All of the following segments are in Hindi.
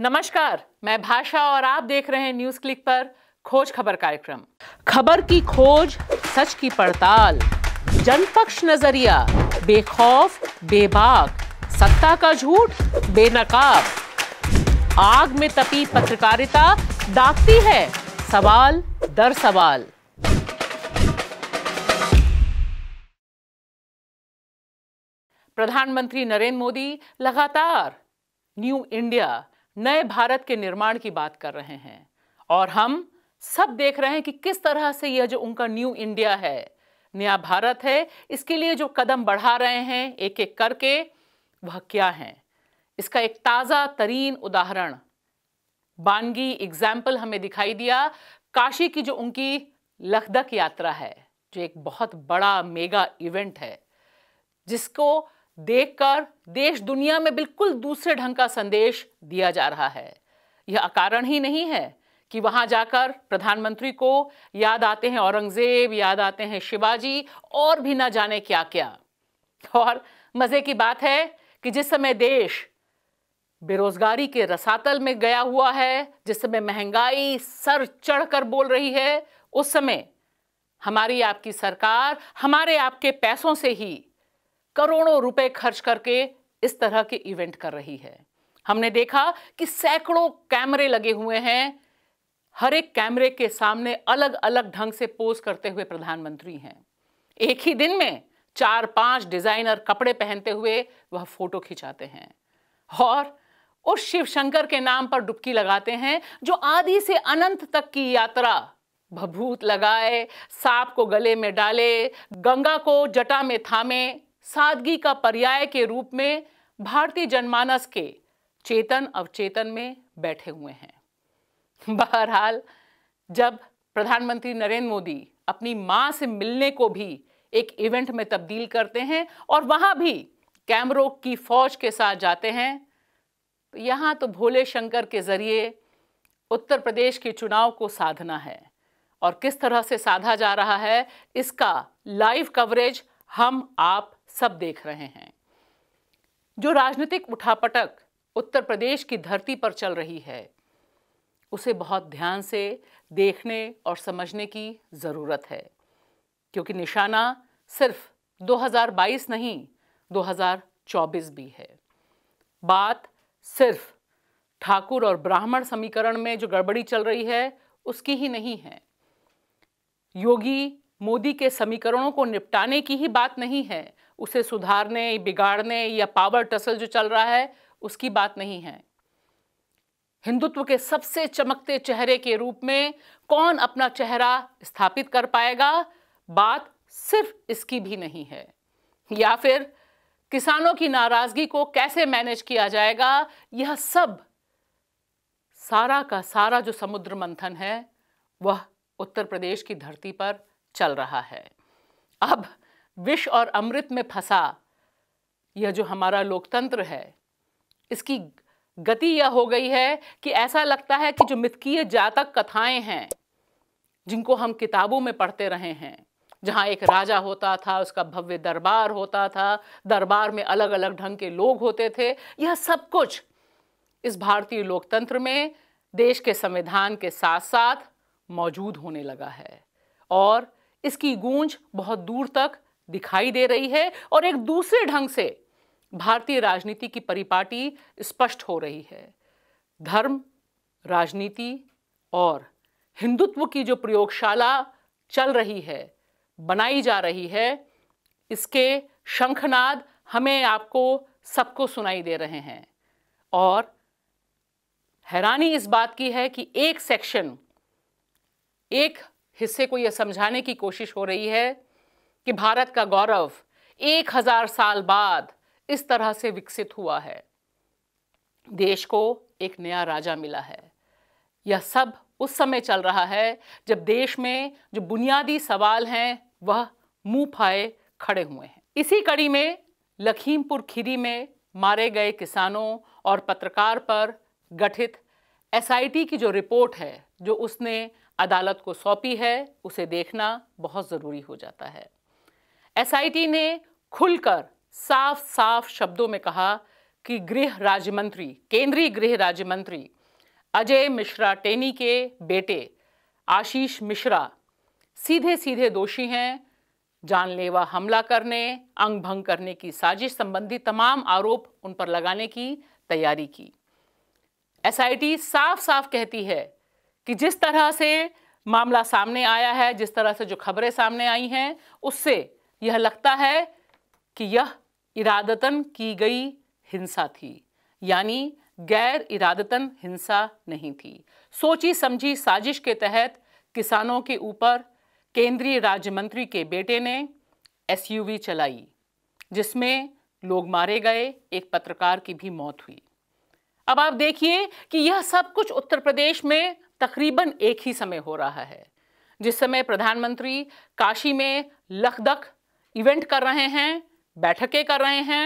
नमस्कार मैं भाषा और आप देख रहे हैं न्यूज क्लिक पर खोज खबर कार्यक्रम खबर की खोज सच की पड़ताल जनपक्ष नजरिया बेखौफ बेबाक सत्ता का झूठ बेनकाब आग में तपी पत्रकारिता दागती है सवाल दर सवाल प्रधानमंत्री नरेंद्र मोदी लगातार न्यू इंडिया नए भारत के निर्माण की बात कर रहे हैं और हम सब देख रहे हैं कि किस तरह से यह जो उनका न्यू इंडिया है नया भारत है इसके लिए जो कदम बढ़ा रहे हैं एक एक करके वह क्या है इसका एक ताज़ा तरीन उदाहरण बानगी एग्जाम्पल हमें दिखाई दिया काशी की जो उनकी लखदक यात्रा है जो एक बहुत बड़ा मेगा इवेंट है जिसको देखकर देश दुनिया में बिल्कुल दूसरे ढंग का संदेश दिया जा रहा है यह अकारण ही नहीं है कि वहां जाकर प्रधानमंत्री को याद आते हैं औरंगजेब याद आते हैं शिवाजी और भी ना जाने क्या क्या और मजे की बात है कि जिस समय देश बेरोजगारी के रसातल में गया हुआ है जिस समय महंगाई सर चढ़कर बोल रही है उस समय हमारी आपकी सरकार हमारे आपके पैसों से ही करोड़ों रुपए खर्च करके इस तरह के इवेंट कर रही है हमने देखा कि सैकड़ों कैमरे लगे हुए हैं हर एक कैमरे के सामने अलग अलग ढंग से पोज करते हुए प्रधानमंत्री हैं एक ही दिन में चार पांच डिजाइनर कपड़े पहनते हुए वह फोटो खिंचाते हैं और उस शिव शंकर के नाम पर डुबकी लगाते हैं जो आदि से अनंत तक की यात्रा भभूत लगाए सांप को गले में डाले गंगा को जटा में थामे सादगी का पर्याय के रूप में भारतीय जनमानस के चेतन अवचेतन में बैठे हुए हैं बहरहाल जब प्रधानमंत्री नरेंद्र मोदी अपनी मां से मिलने को भी एक इवेंट में तब्दील करते हैं और वहां भी कैमरों की फौज के साथ जाते हैं तो यहाँ तो भोले शंकर के जरिए उत्तर प्रदेश के चुनाव को साधना है और किस तरह से साधा जा रहा है इसका लाइव कवरेज हम आप सब देख रहे हैं जो राजनीतिक उठापटक उत्तर प्रदेश की धरती पर चल रही है उसे बहुत ध्यान से देखने और समझने की ज़रूरत है क्योंकि निशाना सिर्फ 2022 नहीं 2024 भी है बात सिर्फ ठाकुर और ब्राह्मण समीकरण में जो गड़बड़ी चल रही है उसकी ही नहीं है योगी मोदी के समीकरणों को निपटाने की ही बात नहीं है उसे सुधारने बिगाड़ने या पावर टसल जो चल रहा है उसकी बात नहीं है हिंदुत्व के सबसे चमकते चेहरे के रूप में कौन अपना चेहरा स्थापित कर पाएगा बात सिर्फ इसकी भी नहीं है या फिर किसानों की नाराजगी को कैसे मैनेज किया जाएगा यह सब सारा का सारा जो समुद्र मंथन है वह उत्तर प्रदेश की धरती पर चल रहा है अब विष और अमृत में फंसा यह जो हमारा लोकतंत्र है इसकी गति यह हो गई है कि ऐसा लगता है कि जो मिथकीय जातक कथाएं हैं जिनको हम किताबों में पढ़ते रहे हैं जहाँ एक राजा होता था उसका भव्य दरबार होता था दरबार में अलग अलग ढंग के लोग होते थे यह सब कुछ इस भारतीय लोकतंत्र में देश के संविधान के साथ साथ मौजूद होने लगा है और इसकी गूंज बहुत दूर तक दिखाई दे रही है और एक दूसरे ढंग से भारतीय राजनीति की परिपाटी स्पष्ट हो रही है धर्म राजनीति और हिंदुत्व की जो प्रयोगशाला चल रही है बनाई जा रही है इसके शंखनाद हमें आपको सबको सुनाई दे रहे हैं और हैरानी इस बात की है कि एक सेक्शन एक हिस्से को यह समझाने की कोशिश हो रही है कि भारत का गौरव एक हजार साल बाद इस तरह से विकसित हुआ है देश को एक नया राजा मिला है यह सब उस समय चल रहा है जब देश में जो बुनियादी सवाल हैं वह मुंह फाए खड़े हुए हैं इसी कड़ी में लखीमपुर खीरी में मारे गए किसानों और पत्रकार पर गठित एसआईटी की जो रिपोर्ट है जो उसने अदालत को सौंपी है उसे देखना बहुत ज़रूरी हो जाता है एसआईटी ने खुलकर साफ साफ शब्दों में कहा कि गृह राज्य मंत्री केंद्रीय गृह राज्य मंत्री अजय मिश्रा टेनी के बेटे आशीष मिश्रा सीधे सीधे दोषी हैं जानलेवा हमला करने अंग भंग करने की साजिश संबंधी तमाम आरोप उन पर लगाने की तैयारी की एसआईटी साफ साफ कहती है कि जिस तरह से मामला सामने आया है जिस तरह से जो खबरें सामने आई हैं उससे यह लगता है कि यह इरादतन की गई हिंसा थी यानी गैर इरादतन हिंसा नहीं थी सोची समझी साजिश के तहत किसानों के ऊपर केंद्रीय राज्य मंत्री के बेटे ने एसयूवी चलाई जिसमें लोग मारे गए एक पत्रकार की भी मौत हुई अब आप देखिए कि यह सब कुछ उत्तर प्रदेश में तकरीबन एक ही समय हो रहा है जिस समय प्रधानमंत्री काशी में लखदख इवेंट कर रहे हैं बैठकें कर रहे हैं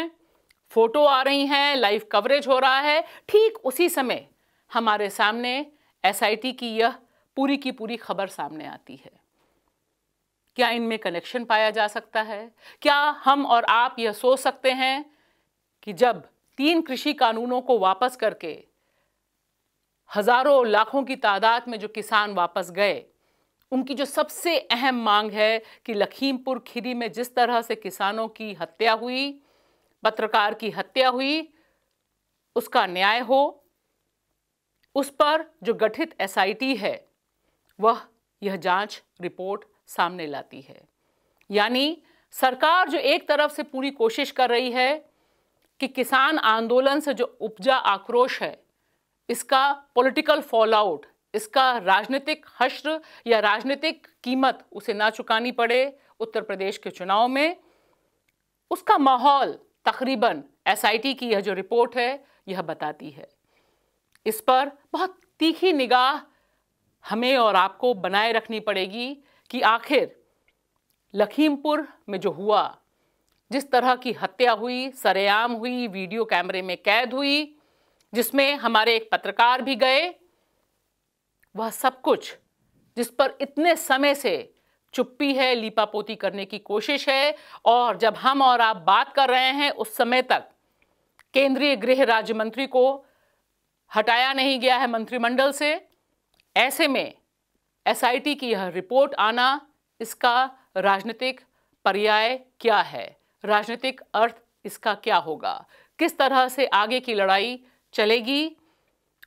फोटो आ रही हैं लाइव कवरेज हो रहा है ठीक उसी समय हमारे सामने एसआईटी की यह पूरी की पूरी खबर सामने आती है क्या इनमें कनेक्शन पाया जा सकता है क्या हम और आप यह सोच सकते हैं कि जब तीन कृषि कानूनों को वापस करके हजारों लाखों की तादाद में जो किसान वापस गए उनकी जो सबसे अहम मांग है कि लखीमपुर खीरी में जिस तरह से किसानों की हत्या हुई पत्रकार की हत्या हुई उसका न्याय हो उस पर जो गठित एसआईटी है वह यह जांच रिपोर्ट सामने लाती है यानी सरकार जो एक तरफ से पूरी कोशिश कर रही है कि किसान आंदोलन से जो उपजा आक्रोश है इसका पॉलिटिकल फॉल आउट इसका राजनीतिक हश्र या राजनीतिक कीमत उसे ना चुकानी पड़े उत्तर प्रदेश के चुनाव में उसका माहौल तकरीबन एसआईटी की यह जो रिपोर्ट है यह बताती है इस पर बहुत तीखी निगाह हमें और आपको बनाए रखनी पड़ेगी कि आखिर लखीमपुर में जो हुआ जिस तरह की हत्या हुई सरेआम हुई वीडियो कैमरे में कैद हुई जिसमें हमारे एक पत्रकार भी गए वह सब कुछ जिस पर इतने समय से चुप्पी है लीपापोती करने की कोशिश है और जब हम और आप बात कर रहे हैं उस समय तक केंद्रीय गृह राज्य मंत्री को हटाया नहीं गया है मंत्रिमंडल से ऐसे में एसआईटी की यह रिपोर्ट आना इसका राजनीतिक पर्याय क्या है राजनीतिक अर्थ इसका क्या होगा किस तरह से आगे की लड़ाई चलेगी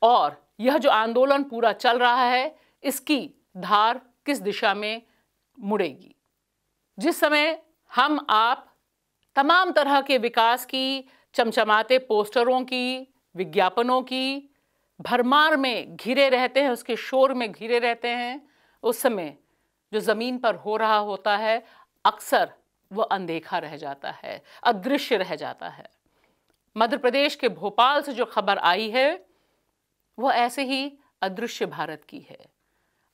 और यह जो आंदोलन पूरा चल रहा है इसकी धार किस दिशा में मुड़ेगी जिस समय हम आप तमाम तरह के विकास की चमचमाते पोस्टरों की विज्ञापनों की भरमार में घिरे रहते हैं उसके शोर में घिरे रहते हैं उस समय जो ज़मीन पर हो रहा होता है अक्सर वह अनदेखा रह जाता है अदृश्य रह जाता है मध्य प्रदेश के भोपाल से जो खबर आई है वह ऐसे ही अदृश्य भारत की है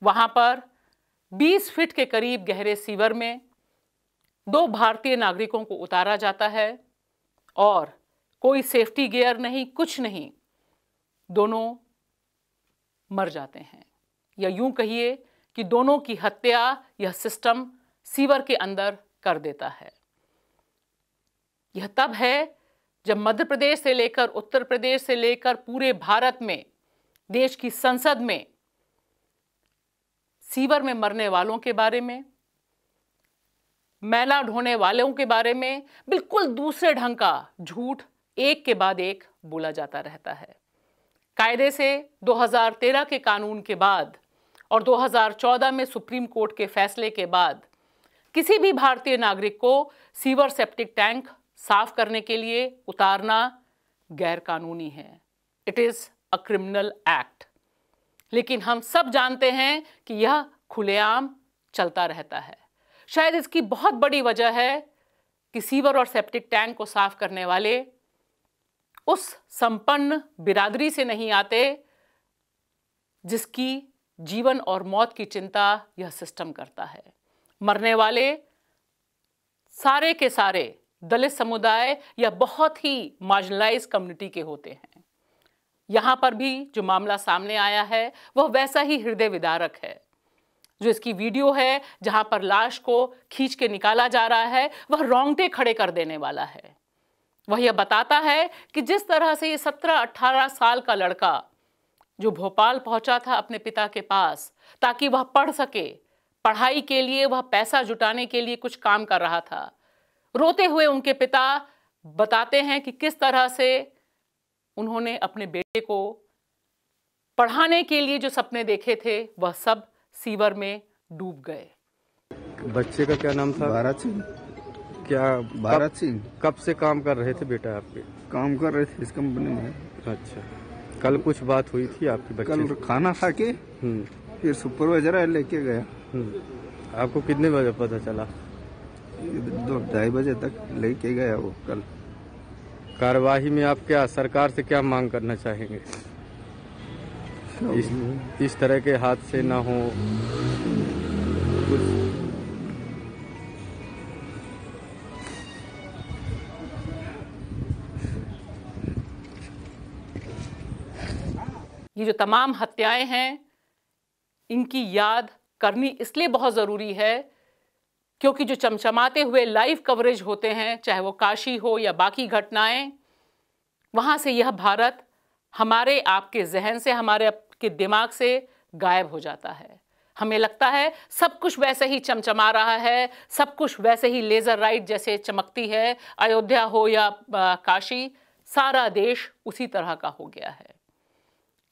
वहां पर 20 फीट के करीब गहरे सीवर में दो भारतीय नागरिकों को उतारा जाता है और कोई सेफ्टी गियर नहीं कुछ नहीं दोनों मर जाते हैं या यूं कहिए कि दोनों की हत्या यह सिस्टम सीवर के अंदर कर देता है यह तब है जब मध्य प्रदेश से लेकर उत्तर प्रदेश से लेकर पूरे भारत में देश की संसद में सीवर में मरने वालों के बारे में मैला ढोने वालों के बारे में बिल्कुल दूसरे ढंग का झूठ एक के बाद एक बोला जाता रहता है कायदे से 2013 के कानून के बाद और 2014 में सुप्रीम कोर्ट के फैसले के बाद किसी भी भारतीय नागरिक को सीवर सेप्टिक टैंक साफ करने के लिए उतारना गैरकानूनी है it is a criminal act लेकिन हम सब जानते हैं कि यह खुलेआम चलता रहता है शायद इसकी बहुत बड़ी वजह है कि सीवर और सेप्टिक टैंक को साफ करने वाले उस संपन्न बिरादरी से नहीं आते जिसकी जीवन और मौत की चिंता यह सिस्टम करता है मरने वाले सारे के सारे दलित समुदाय या बहुत ही मार्जिनलाइज कम्युनिटी के होते हैं यहाँ पर भी जो मामला सामने आया है वह वैसा ही हृदय विदारक है जो इसकी वीडियो है जहाँ पर लाश को खींच के निकाला जा रहा है वह रोंगटे खड़े कर देने वाला है वह यह बताता है कि जिस तरह से ये सत्रह अट्ठारह साल का लड़का जो भोपाल पहुंचा था अपने पिता के पास ताकि वह पढ़ सके पढ़ाई के लिए वह पैसा जुटाने के लिए कुछ काम कर रहा था रोते हुए उनके पिता बताते हैं कि किस तरह से उन्होंने अपने बेटे को पढ़ाने के लिए जो सपने देखे थे वह सब सीवर में डूब गए बच्चे का क्या नाम था भारत सिंह क्या भारत सिंह कब से काम कर रहे थे बेटा आपके काम कर रहे थे इस कंपनी में अच्छा कल कुछ बात हुई थी आपके बच्चे कल खाना खा के हम्म। फिर सुपरवाइजर लेके गया हम्म। आपको कितने बजे पता चला दो ढाई बजे तक लेके गया वो कल कार्यवाही में आप क्या सरकार से क्या मांग करना चाहेंगे इस, इस तरह के हाथ से ना हो ये जो तमाम हत्याएं हैं इनकी याद करनी इसलिए बहुत ज़रूरी है क्योंकि जो चमचमाते हुए लाइव कवरेज होते हैं चाहे वो काशी हो या बाकी घटनाएं वहाँ से यह भारत हमारे आपके जहन से हमारे आपके दिमाग से गायब हो जाता है हमें लगता है सब कुछ वैसे ही चमचमा रहा है सब कुछ वैसे ही लेज़र राइट जैसे चमकती है अयोध्या हो या काशी सारा देश उसी तरह का हो गया है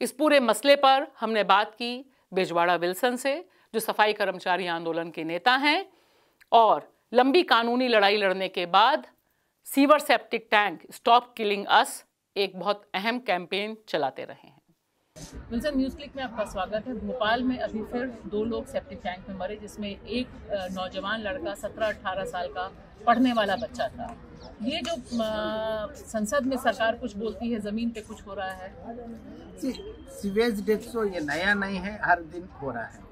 इस पूरे मसले पर हमने बात की बेजवाड़ा विल्सन से जो सफाई कर्मचारी आंदोलन के नेता हैं और लंबी कानूनी लड़ाई लड़ने के बाद sewer septic tank stop killing us एक बहुत अहम कैंपेन चलाते रहे हैं विल्सन न्यूज क्लिक में आपका स्वागत है भोपाल में अभी फिर दो लोग सेप्टिक टैंक में मरे जिसमें एक नौजवान लडका सत्रह अठारह साल का पढ़ने वाला बच्चा था ये जो संसद में सरकार कुछ बोलती है ज़मीन पे कुछ हो रहा है सीवेज डेथ ये नया नहीं है हर दिन हो रहा है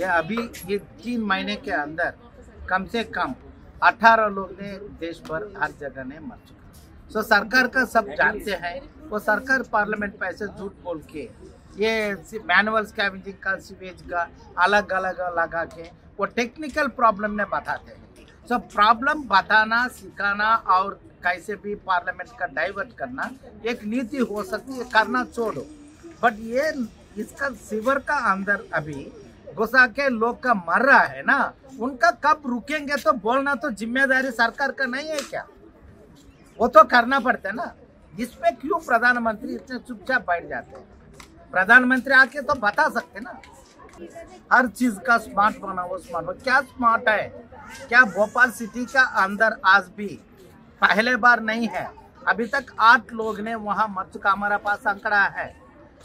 यह अभी ये तीन महीने के अंदर कम से कम 18 लोग ने देश भर हर जगह ने मर चुका सो so, सरकार का सब जानते हैं वो सरकार पार्लियामेंट पर ऐसे झूठ बोल के ये मैनुअल स्कैवेंजिंग का सीवेज का अलग अलग लगा के वो टेक्निकल प्रॉब्लम ने बताते हैं सो so, प्रॉब्लम बताना सिखाना और कैसे भी पार्लियामेंट का डाइवर्ट करना एक नीति हो सकती है करना छोड़ो बट ये इसका सिवर का अंदर अभी घुसा के लोग का मर रहा है ना उनका कब रुकेंगे तो बोलना तो जिम्मेदारी सरकार का नहीं है क्या वो तो करना पड़ता है ना इसमें क्यों प्रधानमंत्री इतने चुपचाप बैठ जाते हैं प्रधानमंत्री आके तो बता सकते ना हर चीज का स्मार्ट वो स्मार्ट हो क्या स्मार्ट है क्या भोपाल सिटी का अंदर आज भी पहले बार नहीं है अभी तक आठ लोग ने वहां मर चुका हमारा पास आंकड़ा है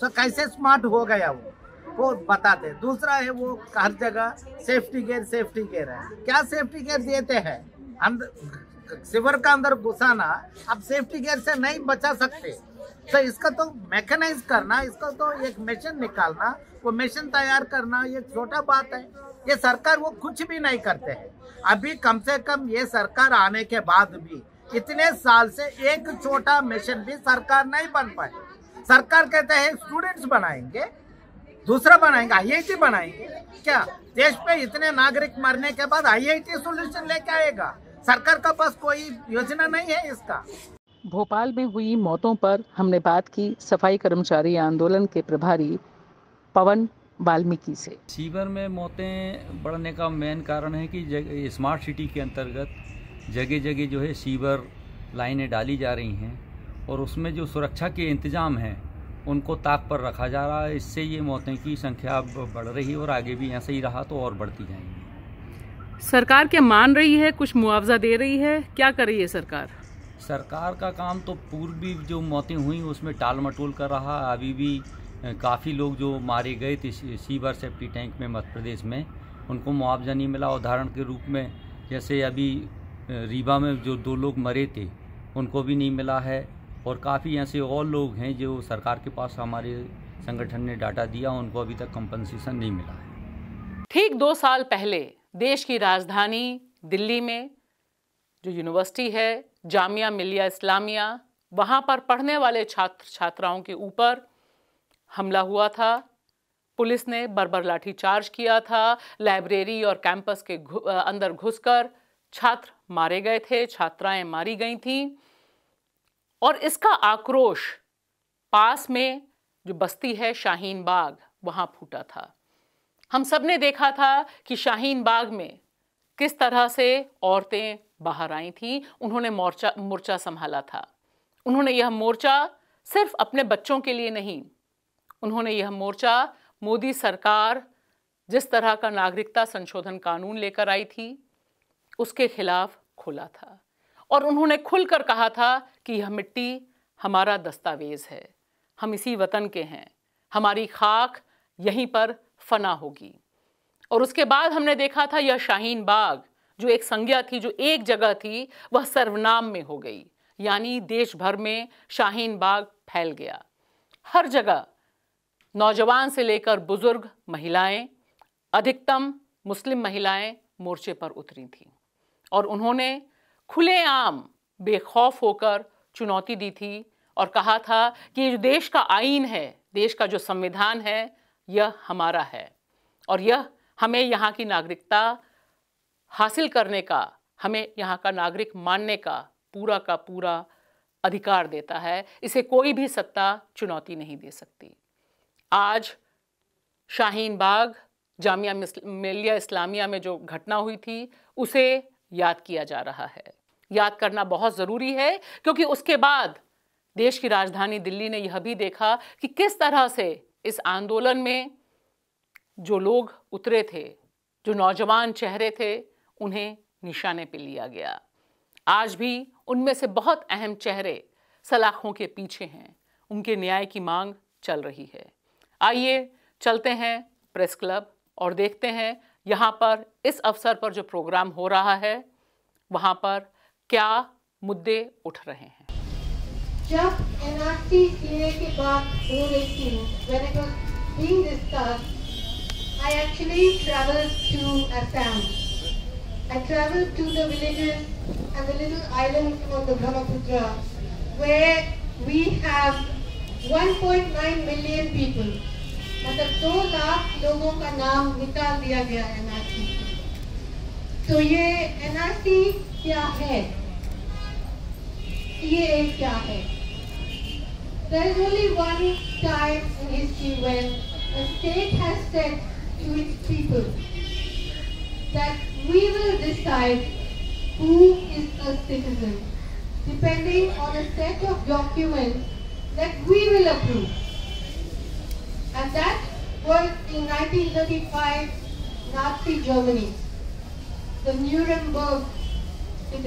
तो कैसे स्मार्ट हो गया वो को बताते हैं दूसरा है वो हर जगह सेफ्टी केयर सेफ्टी केयर है क्या सेफ्टी केयर देते हैं अंदर सिवर का अंदर घुसाना आप सेफ्टी केयर से नहीं बचा सकते तो इसका तो मैकेनाइज करना इसका तो एक मशीन निकालना वो मशीन तैयार करना ये छोटा बात है ये सरकार वो कुछ भी नहीं करते हैं अभी कम से कम ये सरकार आने के बाद भी इतने साल से एक छोटा मशीन भी सरकार नहीं बन पाए सरकार कहते हैं स्टूडेंट्स बनाएंगे दूसरा बनाएंगे आईआईटी बनाएंगे क्या देश पे इतने नागरिक मरने के बाद आईआईटी सॉल्यूशन लेके आएगा सरकार का पास कोई योजना नहीं है इसका भोपाल में हुई मौतों पर हमने बात की सफाई कर्मचारी आंदोलन के प्रभारी पवन वाल्मीकि से सीवर में मौतें बढ़ने का मेन कारण है कि स्मार्ट सिटी के अंतर्गत जगह जगह जो है सीवर लाइनें डाली जा रही हैं और उसमें जो सुरक्षा के इंतज़ाम हैं उनको ताक पर रखा जा रहा है इससे ये मौतें की संख्या बढ़ रही है और आगे भी ऐसे ही रहा तो और बढ़ती जाएंगी सरकार क्या मान रही है कुछ मुआवजा दे रही है क्या कर रही है सरकार सरकार का काम तो पूर्वी जो मौतें हुई उसमें टाल मटोल कर रहा अभी भी काफ़ी लोग जो मारे गए थे सीवर सेफ्टी टैंक में मध्य प्रदेश में उनको मुआवजा नहीं मिला उदाहरण के रूप में जैसे अभी रीवा में जो दो लोग मरे थे उनको भी नहीं मिला है और काफ़ी ऐसे और लोग हैं जो सरकार के पास हमारे संगठन ने डाटा दिया उनको अभी तक कंपनसेशन नहीं मिला है ठीक दो साल पहले देश की राजधानी दिल्ली में जो यूनिवर्सिटी है जामिया मिलिया इस्लामिया वहाँ पर पढ़ने वाले छात्र छात्राओं के ऊपर हमला हुआ था पुलिस ने लाठी लाठीचार्ज किया था लाइब्रेरी और कैंपस के अंदर घुसकर छात्र मारे गए थे छात्राएं मारी गई थीं और इसका आक्रोश पास में जो बस्ती है शाहीन बाग वहाँ फूटा था हम सब ने देखा था कि शाहीन बाग में किस तरह से औरतें बाहर आई थी उन्होंने मोर्चा मोर्चा संभाला था उन्होंने यह मोर्चा सिर्फ अपने बच्चों के लिए नहीं उन्होंने यह मोर्चा मोदी सरकार जिस तरह का नागरिकता संशोधन कानून लेकर आई थी उसके खिलाफ खोला था और उन्होंने खुलकर कहा था कि यह मिट्टी हमारा दस्तावेज है हम इसी वतन के हैं हमारी खाक यहीं पर फना होगी और उसके बाद हमने देखा था यह शाहीन बाग जो एक संज्ञा थी जो एक जगह थी वह सर्वनाम में हो गई यानी देश भर में शाहीन बाग फैल गया हर जगह नौजवान से लेकर बुज़ुर्ग महिलाएं अधिकतम मुस्लिम महिलाएं मोर्चे पर उतरी थीं और उन्होंने खुलेआम बेखौफ होकर चुनौती दी थी और कहा था कि ये जो देश का आइन है देश का जो संविधान है यह हमारा है और यह हमें यहाँ की नागरिकता हासिल करने का हमें यहाँ का नागरिक मानने का पूरा का पूरा अधिकार देता है इसे कोई भी सत्ता चुनौती नहीं दे सकती आज शाहीन बाग जामिया मिलिया इस्लामिया में जो घटना हुई थी उसे याद किया जा रहा है याद करना बहुत ज़रूरी है क्योंकि उसके बाद देश की राजधानी दिल्ली ने यह भी देखा कि किस तरह से इस आंदोलन में जो लोग उतरे थे जो नौजवान चेहरे थे उन्हें निशाने पर लिया गया आज भी उनमें से बहुत अहम चेहरे सलाखों के पीछे हैं उनके न्याय की मांग चल रही है आइए चलते हैं प्रेस क्लब और देखते हैं यहाँ पर इस अवसर पर जो प्रोग्राम हो रहा है वहाँ पर क्या मुद्दे उठ रहे हैं जब एन आर सी लेने के बाद दो देखती हूँ मैंने कहा being discuss I actually travel to Assam I travel to the villages and the little island of the Brahmaputra where we have 1.9 million people मतलब दो लाख लोगों का नाम निकाल दिया गया एन आर सी तो ये एन आर सी क्या है ये एक क्या है There is only one time in history when a state has said to its people that we will decide who is a citizen depending on a set of documents that we will approve. And that was in 1935 Nazi Germany, the Nuremberg तो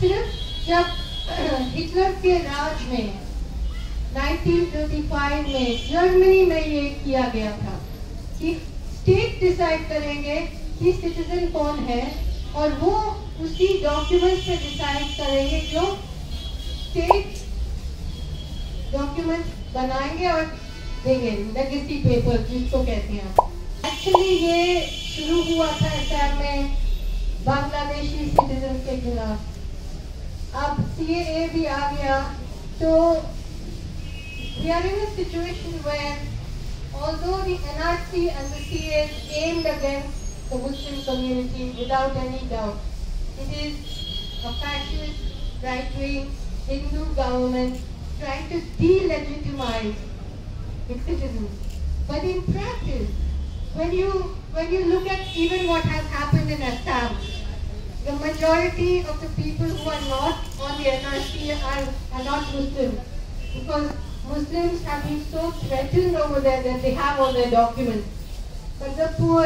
फिर जब हिटलर के राज में 1935 में जर्मनी में ये किया गया था कि स्टेट डिसाइड करेंगे कि सिटीजन कौन है और वो उसी डॉक्यूमेंट से डिसाइड करेंगे जो स्टेट डॉक्यूमेंट बनाएंगे और देंगे लेगेसी पेपर जिसको कहते हैं एक्चुअली ये शुरू हुआ था असम में Bangladeshi सिटीजन के खिलाफ अब सी गया तो we are in a situation where although the NRC and the CA aimed against the Muslim community without any doubt, it is a fascist, right-wing, Hindu government trying to delegitimize the citizens. But in practice, when you when you look at even what has happened in Assam, the majority of the people who are not on the NRC are, are not Muslims. Because Muslims have been so threatened over there that they have all their documents. But the poor,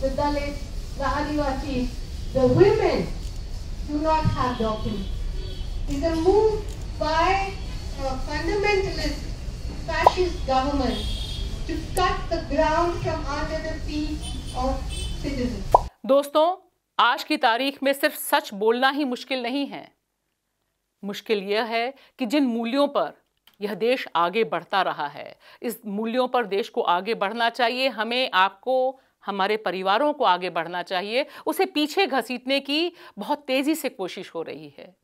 the Dalits, the Adivasis, the women do not have documents. It's a move by a fundamentalist fascist government to cut the ground from under the feet of citizens. दोस्तों आज की तारीख में सिर्फ सच बोलना ही मुश्किल नहीं है मुश्किल यह है कि जिन मूल्यों पर यह देश आगे बढ़ता रहा है इस मूल्यों पर देश को आगे बढ़ना चाहिए हमें आपको हमारे परिवारों को आगे बढ़ना चाहिए उसे पीछे घसीटने की बहुत तेज़ी से कोशिश हो रही है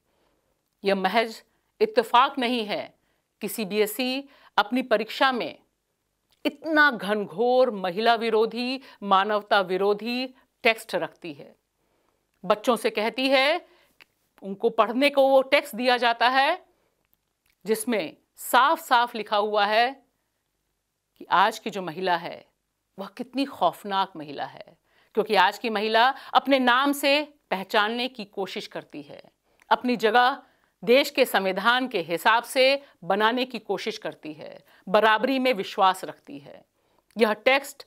यह महज इत्तेफाक नहीं है कि सीबीएसई e अपनी परीक्षा में इतना घनघोर महिला विरोधी मानवता विरोधी टेक्स्ट रखती है बच्चों से कहती है उनको पढ़ने को वो टेक्स्ट दिया जाता है जिसमें साफ साफ लिखा हुआ है कि आज की जो महिला है वह कितनी खौफनाक महिला है क्योंकि आज की महिला अपने नाम से पहचानने की कोशिश करती है अपनी जगह देश के संविधान के हिसाब से बनाने की कोशिश करती है बराबरी में विश्वास रखती है यह टेक्स्ट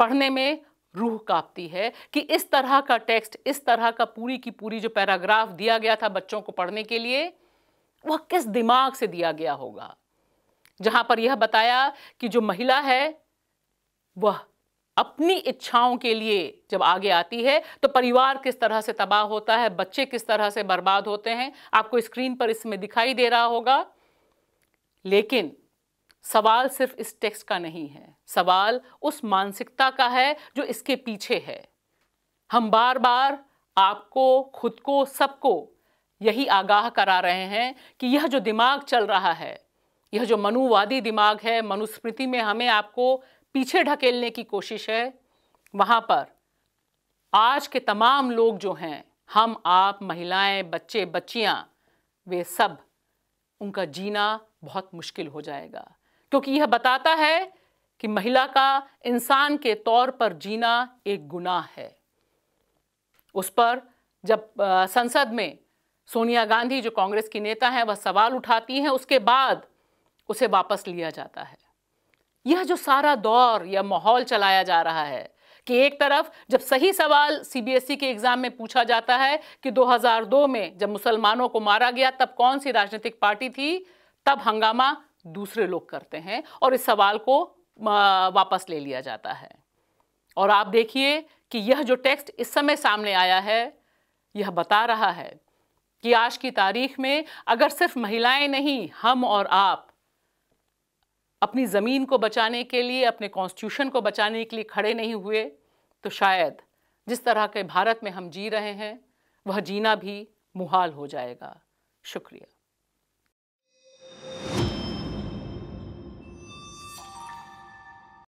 पढ़ने में रूह कांपती है कि इस तरह का टेक्स्ट इस तरह का पूरी की पूरी जो पैराग्राफ दिया गया था बच्चों को पढ़ने के लिए वह किस दिमाग से दिया गया होगा जहां पर यह बताया कि जो महिला है वह अपनी इच्छाओं के लिए जब आगे आती है तो परिवार किस तरह से तबाह होता है बच्चे किस तरह से बर्बाद होते हैं आपको स्क्रीन पर इसमें दिखाई दे रहा होगा लेकिन सवाल सिर्फ इस टेक्स्ट का नहीं है सवाल उस मानसिकता का है जो इसके पीछे है हम बार बार आपको खुद को सबको यही आगाह करा रहे हैं कि यह जो दिमाग चल रहा है यह जो मनुवादी दिमाग है मनुस्मृति में हमें आपको पीछे ढकेलने की कोशिश है वहाँ पर आज के तमाम लोग जो हैं हम आप महिलाएं बच्चे बच्चियां वे सब उनका जीना बहुत मुश्किल हो जाएगा क्योंकि यह बताता है कि महिला का इंसान के तौर पर जीना एक गुनाह है उस पर जब संसद में सोनिया गांधी जो कांग्रेस की नेता हैं वह सवाल उठाती हैं उसके बाद उसे वापस लिया जाता है यह जो सारा दौर या माहौल चलाया जा रहा है कि एक तरफ जब सही सवाल सीबीएसई e के एग्ज़ाम में पूछा जाता है कि 2002 में जब मुसलमानों को मारा गया तब कौन सी राजनीतिक पार्टी थी तब हंगामा दूसरे लोग करते हैं और इस सवाल को वापस ले लिया जाता है और आप देखिए कि यह जो टेक्स्ट इस समय सामने आया है यह बता रहा है कि आज की तारीख में अगर सिर्फ महिलाएं नहीं हम और आप अपनी ज़मीन को बचाने के लिए अपने कॉन्स्टिट्यूशन को बचाने के लिए खड़े नहीं हुए तो शायद जिस तरह के भारत में हम जी रहे हैं वह जीना भी मुहाल हो जाएगा शुक्रिया